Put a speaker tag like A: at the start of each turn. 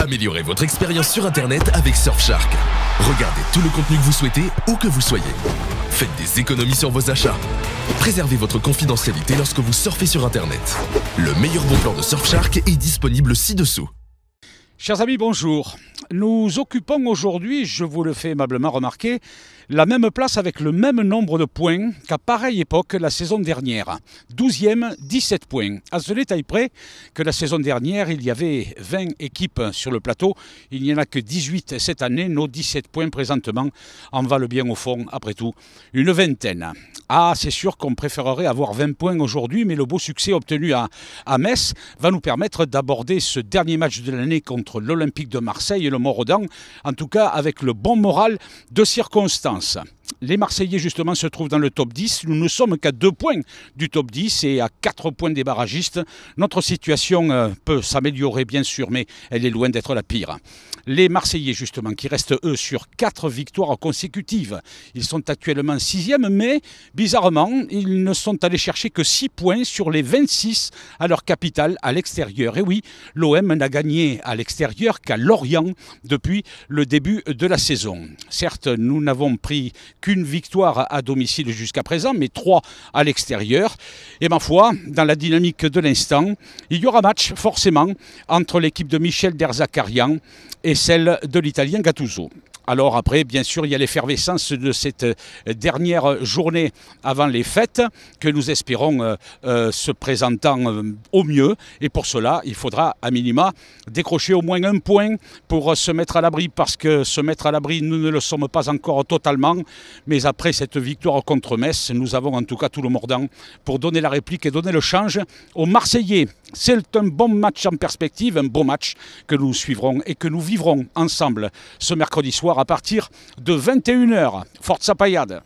A: Améliorez votre expérience sur Internet avec Surfshark. Regardez tout le contenu que vous souhaitez, où que vous soyez. Faites des économies sur vos achats. Préservez votre confidentialité lorsque vous surfez sur Internet. Le meilleur bon plan de Surfshark est disponible ci-dessous.
B: Chers amis, bonjour. Nous occupons aujourd'hui, je vous le fais aimablement remarquer, la même place avec le même nombre de points qu'à pareille époque la saison dernière. 12e, 17 points. À ce détail près que la saison dernière, il y avait 20 équipes sur le plateau. Il n'y en a que 18 cette année. Nos 17 points présentement en valent bien au fond, après tout, une vingtaine. Ah, c'est sûr qu'on préférerait avoir 20 points aujourd'hui, mais le beau succès obtenu à, à Metz va nous permettre d'aborder ce dernier match de l'année contre l'Olympique de Marseille Morodan, en tout cas avec le bon moral de circonstance. Les Marseillais, justement, se trouvent dans le top 10. Nous ne sommes qu'à deux points du top 10 et à quatre points des barragistes. Notre situation euh, peut s'améliorer, bien sûr, mais elle est loin d'être la pire. Les Marseillais, justement, qui restent, eux, sur quatre victoires consécutives. Ils sont actuellement sixièmes, mais bizarrement, ils ne sont allés chercher que six points sur les 26 à leur capitale, à l'extérieur. Et oui, l'OM n'a gagné à l'extérieur qu'à Lorient depuis le début de la saison. Certes, nous n'avons pris qu'une victoire à domicile jusqu'à présent, mais trois à l'extérieur. Et ma foi, dans la dynamique de l'instant, il y aura match forcément entre l'équipe de Michel Derzakarian et celle de l'Italien Gattuso. Alors après, bien sûr, il y a l'effervescence de cette euh, dernière journée avant les fêtes que nous espérons euh, euh, se présentant au mieux. Et pour cela, il faudra à minima décrocher au moins un point pour se mettre à l'abri, parce que se mettre à l'abri, nous ne le sommes pas encore totalement. Mais après cette victoire contre Metz, nous avons en tout cas tout le mordant pour donner la réplique et donner le change aux Marseillais. C'est un bon match en perspective, un beau match que nous suivrons et que nous vivrons ensemble ce mercredi soir à partir de 21h. à Payade